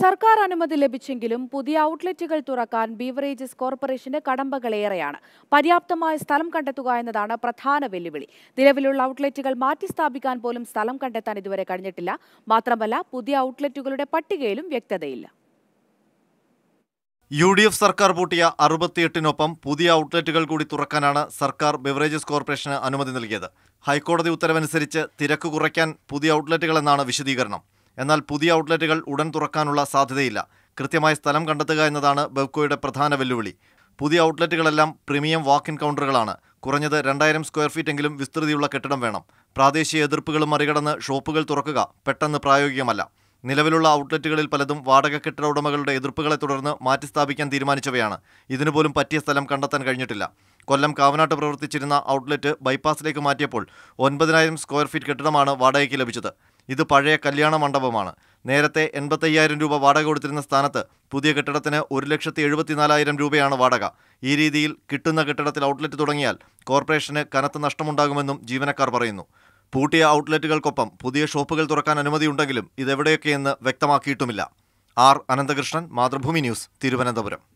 സർക്കാർ അനുമതി ലഭിച്ചെങ്കിലും പുതിയ ഔട്ട്ലെറ്റുകൾ തുറക്കാൻ ബീവറേജസ് കോർപ്പറേഷന്റെ കടമ്പകളേറെയാണ് പര്യാപ്തമായ സ്ഥലം കണ്ടെത്തുക എന്നതാണ് പ്രധാന വെല്ലുവിളി നിലവിലുള്ള ഔട്ട്ലെറ്റുകൾ മാറ്റിസ്ഥാപിക്കാൻ പോലും സ്ഥലം കണ്ടെത്താൻ ഇതുവരെ കഴിഞ്ഞിട്ടില്ല മാത്രമല്ല പുതിയ ഔട്ട്ലെറ്റുകളുടെ പട്ടികയിലും വ്യക്തതയില്ല യു ഡി എഫ് സർക്കാർ പൂട്ടിയ അറുപത്തിയെട്ടിനൊപ്പം പുതിയ ഔട്ട്ലെറ്റുകൾ കൂടി തുറക്കാനാണ് സർക്കാർ ബിവറേജസ് കോർപ്പറേഷന് അനുമതി നൽകിയത് ഹൈക്കോടതി ഉത്തരവനുസരിച്ച് തിരക്ക് കുറയ്ക്കാൻ പുതിയ ഔട്ട്ലെറ്റുകളെന്നാണ് വിശദീകരണം എന്നാൽ പുതിയ ഔട്ട്ലെറ്റുകൾ ഉടൻ തുറക്കാനുള്ള സാധ്യതയില്ല കൃത്യമായ സ്ഥലം കണ്ടെത്തുക എന്നതാണ് ബെവ്കോയുടെ പ്രധാന വെല്ലുവിളി പുതിയ ഔട്ട്ലെറ്റുകളെല്ലാം പ്രീമിയം വാക്ക് ഇൻ കൗണ്ടറുകളാണ് കുറഞ്ഞത് രണ്ടായിരം സ്ക്വയർ ഫീറ്റെങ്കിലും വിസ്തൃതിയുള്ള കെട്ടിടം വേണം പ്രാദേശിക എതിർപ്പുകളും മറികടന്ന് ഷോപ്പുകൾ തുറക്കുക പെട്ടെന്ന് പ്രായോഗികമല്ല നിലവിലുള്ള ഔട്ട്ലെറ്റുകളിൽ പലതും വാടക കെട്ടിട ഉടമകളുടെ എതിർപ്പുകളെ തുടർന്ന് മാറ്റിസ്ഥാപിക്കാൻ തീരുമാനിച്ചവയാണ് ഇതിനുപോലും പറ്റിയ സ്ഥലം കണ്ടെത്താൻ കഴിഞ്ഞിട്ടില്ല കൊല്ലം കാവനാട്ട് പ്രവർത്തിച്ചിരുന്ന ഔട്ട്ലെറ്റ് ബൈപ്പാസിലേക്ക് മാറ്റിയപ്പോൾ ഒൻപതിനായിരം സ്ക്വയർ ഫീറ്റ് കെട്ടിടമാണ് വാടകയ്ക്ക് ലഭിച്ചത് ഇത് പഴയ കല്യാണ മണ്ഡപമാണ് നേരത്തെ എൺപത്തയ്യായിരം രൂപ വാടക കൊടുത്തിരുന്ന സ്ഥാനത്ത് പുതിയ കെട്ടിടത്തിന് ഒരു ലക്ഷത്തി എഴുപത്തിനാലായിരം രൂപയാണ് വാടക ഈ രീതിയിൽ കിട്ടുന്ന കെട്ടിടത്തിൽ ഔട്ട്ലെറ്റ് തുടങ്ങിയാൽ കോർപ്പറേഷന് കനത്ത നഷ്ടമുണ്ടാകുമെന്നും ജീവനക്കാർ പറയുന്നു പൂട്ടിയ ഔട്ട്ലെറ്റുകൾക്കൊപ്പം പുതിയ ഷോപ്പുകൾ തുറക്കാൻ അനുമതിയുണ്ടെങ്കിലും ഇതെവിടെയൊക്കെയെന്ന് വ്യക്തമാക്കിയിട്ടുമില്ല ആർ അനന്തകൃഷ്ണൻ മാതൃഭൂമി ന്യൂസ് തിരുവനന്തപുരം